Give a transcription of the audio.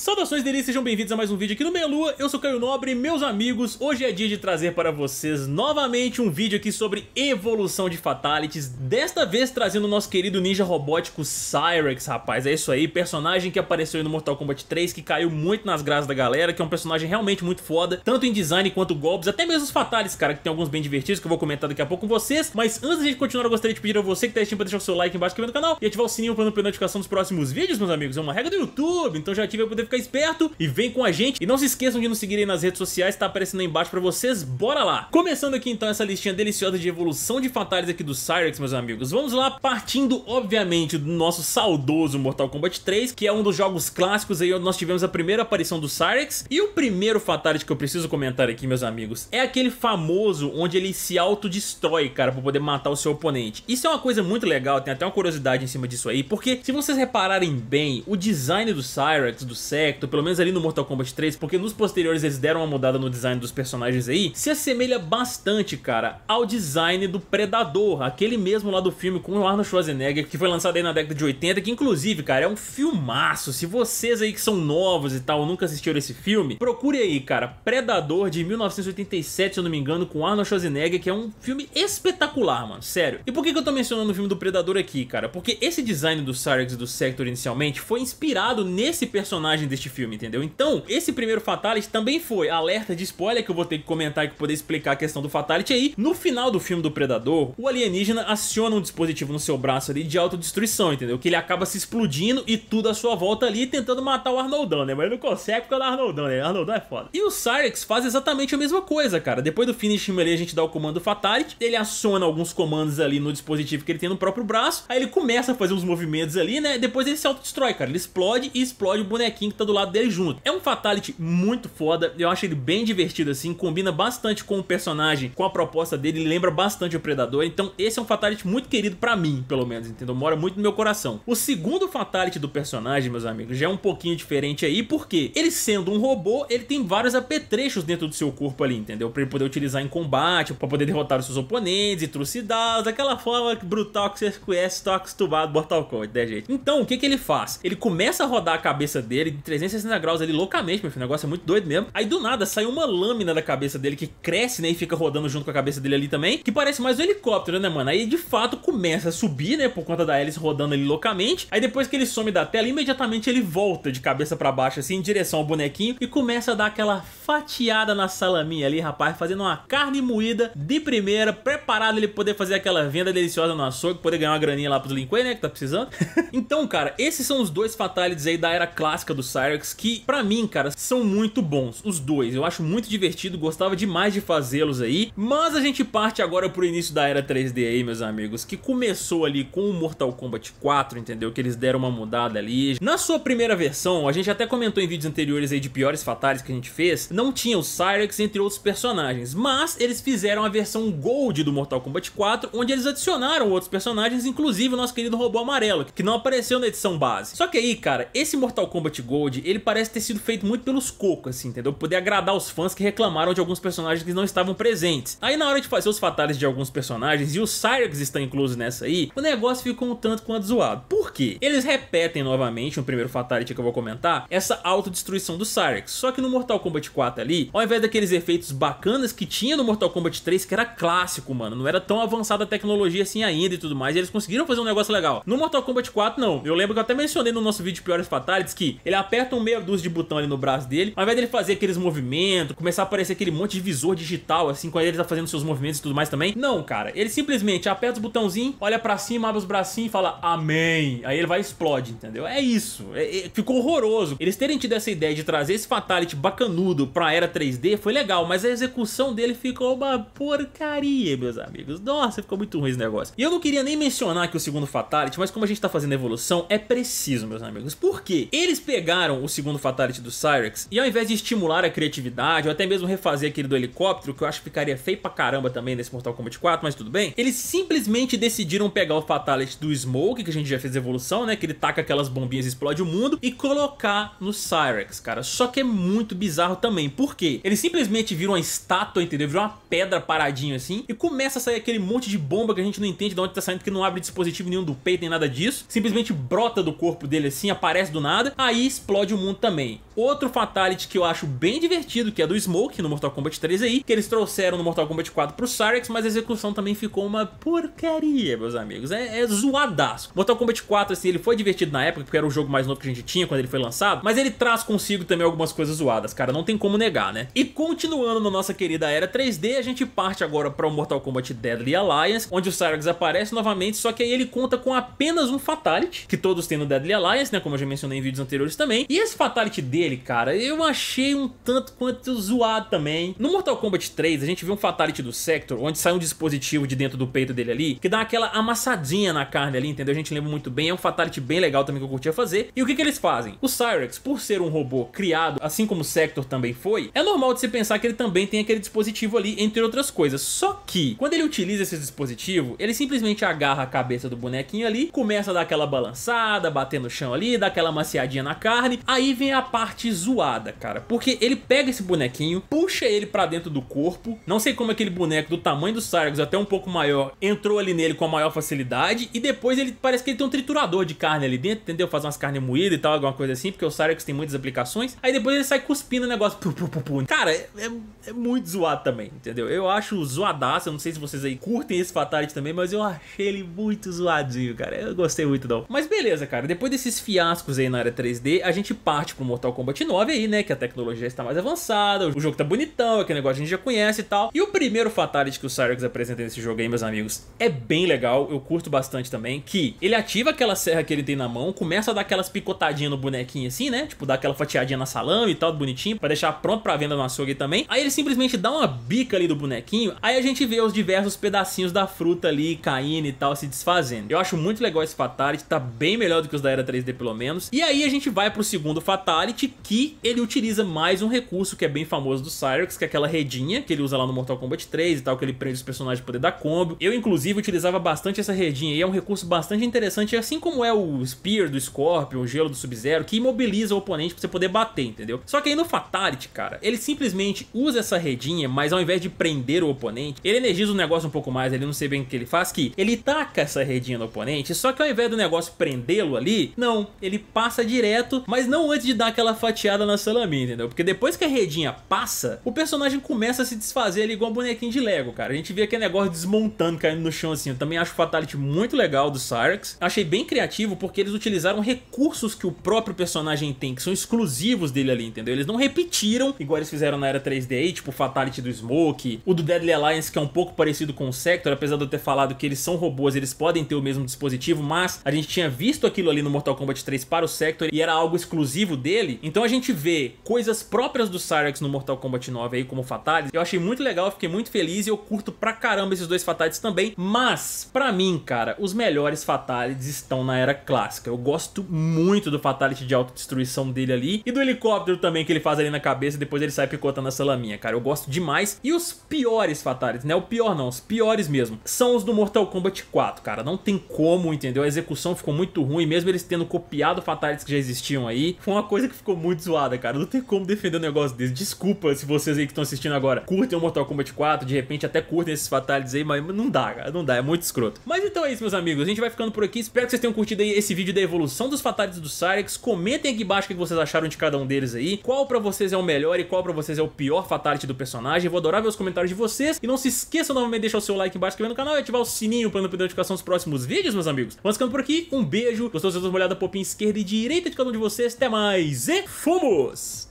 Saudações delícias, sejam bem-vindos a mais um vídeo aqui no Meia Lua, eu sou Caio Nobre, meus amigos, hoje é dia de trazer para vocês novamente um vídeo aqui sobre evolução de Fatalities, desta vez trazendo o nosso querido ninja robótico Cyrex, rapaz, é isso aí, personagem que apareceu no Mortal Kombat 3, que caiu muito nas graças da galera, que é um personagem realmente muito foda, tanto em design quanto golpes, até mesmo os Fatalities, cara, que tem alguns bem divertidos que eu vou comentar daqui a pouco com vocês, mas antes da gente continuar, eu gostaria de pedir a você que tá assistindo para deixar o seu like embaixo aqui no canal e ativar o sininho para não perder notificação dos próximos vídeos, meus amigos, é uma regra do YouTube, então já ative para poder ficar esperto e vem com a gente. E não se esqueçam de nos seguirem nas redes sociais, tá aparecendo aí embaixo pra vocês, bora lá! Começando aqui então essa listinha deliciosa de evolução de fatales aqui do Cyrex, meus amigos. Vamos lá, partindo obviamente do nosso saudoso Mortal Kombat 3, que é um dos jogos clássicos aí onde nós tivemos a primeira aparição do Cyrex. E o primeiro fatality que eu preciso comentar aqui, meus amigos, é aquele famoso onde ele se autodestrói, cara, pra poder matar o seu oponente. Isso é uma coisa muito legal, tem até uma curiosidade em cima disso aí, porque se vocês repararem bem, o design do Cyrex, do Cyrex, pelo menos ali no Mortal Kombat 3, porque nos posteriores eles deram uma mudada no design dos personagens aí, se assemelha bastante, cara, ao design do Predador, aquele mesmo lá do filme com o Arnold Schwarzenegger, que foi lançado aí na década de 80, que inclusive, cara, é um filmaço. Se vocês aí que são novos e tal, nunca assistiram esse filme, procure aí, cara, Predador de 1987, se eu não me engano, com Arnold Schwarzenegger, que é um filme espetacular, mano, sério. E por que, que eu tô mencionando o filme do Predador aqui, cara? Porque esse design do Cyrex e do Sector inicialmente foi inspirado nesse personagem personagem deste filme, entendeu? Então, esse primeiro Fatality também foi alerta de spoiler que eu vou ter que comentar e poder explicar a questão do Fatality aí. No final do filme do Predador, o alienígena aciona um dispositivo no seu braço ali de autodestruição, entendeu? Que ele acaba se explodindo e tudo à sua volta ali tentando matar o Arnoldão, né? Mas ele não consegue porque é o Arnoldão, né? Arnoldão é foda. E o Cyrex faz exatamente a mesma coisa, cara. Depois do finish ali, a gente dá o comando Fatality, ele aciona alguns comandos ali no dispositivo que ele tem no próprio braço, aí ele começa a fazer uns movimentos ali, né? Depois ele se autodestrói, cara. Ele explode e explode o bonequinho maluquinho que tá do lado dele junto. É um Fatality muito foda, eu acho ele bem divertido assim, combina bastante com o personagem, com a proposta dele, lembra bastante o Predador, então esse é um Fatality muito querido pra mim, pelo menos, entendeu? Mora muito no meu coração. O segundo Fatality do personagem, meus amigos, já é um pouquinho diferente aí, porque ele sendo um robô, ele tem vários apetrechos dentro do seu corpo ali, entendeu? Pra ele poder utilizar em combate, pra poder derrotar os seus oponentes e trucidá-los, daquela forma brutal que você conhece, Tox tubado, Mortal Kombat, né, gente? Então, o que que ele faz? Ele começa a rodar a cabeça dele, 360 graus ali loucamente, meu filho. O negócio é muito doido mesmo. Aí do nada sai uma lâmina da cabeça dele que cresce, né? E fica rodando junto com a cabeça dele ali também. Que parece mais um helicóptero, né, mano? Aí de fato começa a subir, né? Por conta da hélice rodando ali loucamente. Aí depois que ele some da tela, imediatamente ele volta de cabeça para baixo, assim, em direção ao bonequinho. E começa a dar aquela fatiada na salaminha ali, rapaz. Fazendo uma carne moída de primeira, preparado ele poder fazer aquela venda deliciosa no açougue, poder ganhar uma graninha lá pros Lincoln, né? Que tá precisando. então, cara, esses são os dois fatalities aí da era clássica do Cyrex, que pra mim, cara, são muito bons, os dois. Eu acho muito divertido, gostava demais de fazê-los aí. Mas a gente parte agora pro início da era 3D aí, meus amigos, que começou ali com o Mortal Kombat 4, entendeu? Que eles deram uma mudada ali. Na sua primeira versão, a gente até comentou em vídeos anteriores aí de piores fatales que a gente fez, não tinha o Cyrex, entre outros personagens, mas eles fizeram a versão Gold do Mortal Kombat 4, onde eles adicionaram outros personagens, inclusive o nosso querido robô amarelo, que não apareceu na edição base. Só que aí, cara, esse Mortal Kombat Gold Gold, ele parece ter sido feito muito pelos cocos, assim, entendeu? poder agradar os fãs que reclamaram de alguns personagens que não estavam presentes. Aí na hora de fazer os fatales de alguns personagens, e os Cyrex estão inclusos nessa aí, o negócio ficou um tanto quanto zoado. Por quê? Eles repetem novamente, no primeiro fatality que eu vou comentar, essa autodestruição do Cyrex. Só que no Mortal Kombat 4 ali, ao invés daqueles efeitos bacanas que tinha no Mortal Kombat 3, que era clássico, mano, não era tão avançada a tecnologia assim ainda e tudo mais, e eles conseguiram fazer um negócio legal. No Mortal Kombat 4, não. Eu lembro que eu até mencionei no nosso vídeo de Piores Fatalities que ele aperta um meia dúzia de botão ali no braço dele, ao invés dele fazer aqueles movimentos, começar a aparecer aquele monte de visor digital, assim, quando ele tá fazendo seus movimentos e tudo mais também. Não, cara. Ele simplesmente aperta os botãozinhos, olha para cima, abre os bracinhos e fala Amém. Aí ele vai e explode, entendeu? É isso. É, é, ficou horroroso. Eles terem tido essa ideia de trazer esse Fatality bacanudo pra era 3D foi legal, mas a execução dele ficou uma porcaria, meus amigos. Nossa, ficou muito ruim esse negócio. E eu não queria nem mencionar que o segundo Fatality, mas como a gente tá fazendo evolução, é preciso, meus amigos. Por quê? Eles pegaram o segundo Fatality do Cyrex e ao invés de estimular a criatividade ou até mesmo refazer aquele do helicóptero, que eu acho que ficaria feio pra caramba também nesse Mortal Kombat 4, mas tudo bem, eles simplesmente decidiram pegar o Fatality do Smoke, que a gente já fez evolução, né, que ele taca aquelas bombinhas e explode o mundo, e colocar no Cyrex, cara. Só que é muito bizarro também, por quê? Eles simplesmente viram uma estátua, entendeu? Viram uma pedra paradinha assim, e começa a sair aquele monte de bomba que a gente não entende de onde tá saindo, que não abre dispositivo nenhum do peito, nem nada disso, simplesmente brota do corpo dele assim, aparece do nada, aí explode o mundo também. Outro Fatality que eu acho bem divertido, que é do Smoke no Mortal Kombat 3 aí, que eles trouxeram no Mortal Kombat 4 pro Cyrex, mas a execução também ficou uma porcaria, meus amigos. É, é zoadaço. Mortal Kombat 4, assim, ele foi divertido na época, porque era o jogo mais novo que a gente tinha quando ele foi lançado, mas ele traz consigo também algumas coisas zoadas, cara, não tem como negar, né? E continuando na nossa querida era 3D, a gente parte agora para o Mortal Kombat Deadly Alliance, onde o Cyrex aparece novamente, só que aí ele conta com apenas um Fatality, que todos têm no Deadly Alliance, né, como eu já mencionei em vídeos anteriores também, também. E esse Fatality dele, cara, eu achei um tanto quanto zoado também. No Mortal Kombat 3, a gente viu um Fatality do Sector, onde sai um dispositivo de dentro do peito dele ali, que dá aquela amassadinha na carne ali, entendeu? A gente lembra muito bem, é um Fatality bem legal também que eu curtia fazer. E o que que eles fazem? O Cyrex, por ser um robô criado, assim como o Sector também foi, é normal de se pensar que ele também tem aquele dispositivo ali, entre outras coisas. Só que, quando ele utiliza esse dispositivo, ele simplesmente agarra a cabeça do bonequinho ali, começa a dar aquela balançada, bater no chão ali, dá aquela maciadinha na cara, carne. Aí vem a parte zoada, cara. Porque ele pega esse bonequinho, puxa ele pra dentro do corpo. Não sei como aquele boneco do tamanho do Cyrax, até um pouco maior, entrou ali nele com a maior facilidade. E depois ele parece que ele tem um triturador de carne ali dentro, entendeu? Faz umas carnes moídas e tal, alguma coisa assim. Porque o Cyrax tem muitas aplicações. Aí depois ele sai cuspindo o negócio. Pum, pum, pum, cara, é, é, é, muito zoado também, entendeu? Eu acho zoadaço. Eu não sei se vocês aí curtem esse Fatality também, mas eu achei ele muito zoadinho, cara. Eu gostei muito, não. Mas beleza, cara. Depois desses fiascos aí na área 3D, a gente parte pro Mortal Kombat 9 aí, né? Que a tecnologia está mais avançada, o jogo tá bonitão, aquele negócio a gente já conhece e tal. E o primeiro Fatality que o Cyrex apresenta nesse jogo aí, meus amigos, é bem legal, eu curto bastante também, que ele ativa aquela serra que ele tem na mão, começa a dar aquelas picotadinhas no bonequinho assim, né? Tipo, dar aquela fatiadinha na salame e tal, bonitinho, pra deixar pronto pra venda no açougue também. Aí ele simplesmente dá uma bica ali do bonequinho, aí a gente vê os diversos pedacinhos da fruta ali caindo e tal, se desfazendo. Eu acho muito legal esse Fatality, tá bem melhor do que os da Era 3D pelo menos. E aí a gente vai pro pro segundo Fatality, que ele utiliza mais um recurso que é bem famoso do Cyrex, que é aquela redinha que ele usa lá no Mortal Kombat 3 e tal, que ele prende os personagens pra poder dar combo. Eu, inclusive, utilizava bastante essa redinha e é um recurso bastante interessante, assim como é o Spear do Scorpion, o Gelo do Sub-Zero, que imobiliza o oponente pra você poder bater, entendeu? Só que aí no Fatality, cara, ele simplesmente usa essa redinha, mas ao invés de prender o oponente, ele energiza o negócio um pouco mais, ele não sei bem o que ele faz, que ele taca essa redinha no oponente, só que ao invés do negócio prendê-lo ali, não, ele passa direto mas não antes de dar aquela fatiada na salame, entendeu? Porque depois que a redinha passa, o personagem começa a se desfazer ali igual um bonequinho de Lego, cara. A gente vê aquele negócio desmontando, caindo no chão assim. Eu também acho o Fatality muito legal do Cyrex. Achei bem criativo porque eles utilizaram recursos que o próprio personagem tem, que são exclusivos dele ali, entendeu? Eles não repetiram, igual eles fizeram na era 3D tipo o Fatality do Smoke, o do Deadly Alliance, que é um pouco parecido com o Sector, apesar de eu ter falado que eles são robôs, eles podem ter o mesmo dispositivo, mas a gente tinha visto aquilo ali no Mortal Kombat 3 para o Sector e era algo exclusivo dele. Então a gente vê coisas próprias do Cyrex no Mortal Kombat 9 aí, como Fatalities. Eu achei muito legal, fiquei muito feliz e eu curto pra caramba esses dois Fatalities também. Mas, pra mim, cara, os melhores Fatalities estão na era clássica. Eu gosto muito do Fatality de autodestruição dele ali e do helicóptero também que ele faz ali na cabeça e depois ele sai picotando essa laminha, cara. Eu gosto demais. E os piores Fatalities, né? O pior não, os piores mesmo, são os do Mortal Kombat 4, cara. Não tem como, entendeu? A execução ficou muito ruim, mesmo eles tendo copiado Fatalities que já existiam aí. Foi uma coisa que ficou muito zoada, cara. Não tem como defender um negócio desse. Desculpa se vocês aí que estão assistindo agora curtem o Mortal Kombat 4, de repente até curtem esses fatalities aí, mas não dá, cara. Não dá, é muito escroto. Mas então é isso, meus amigos. A gente vai ficando por aqui. Espero que vocês tenham curtido aí esse vídeo da evolução dos fatalities do Cyrex. Comentem aqui embaixo o que vocês acharam de cada um deles aí. Qual pra vocês é o melhor e qual pra vocês é o pior fatality do personagem. Vou adorar ver os comentários de vocês. E não se esqueçam novamente de deixar o seu like embaixo, inscrever no canal e ativar o sininho pra não perder notificação dos próximos vídeos, meus amigos. Vamos ficando por aqui. Um beijo. Gostou? Vocês dão uma olhada popinha esquerda e direita de cada um de vocês vocês, até mais e fomos!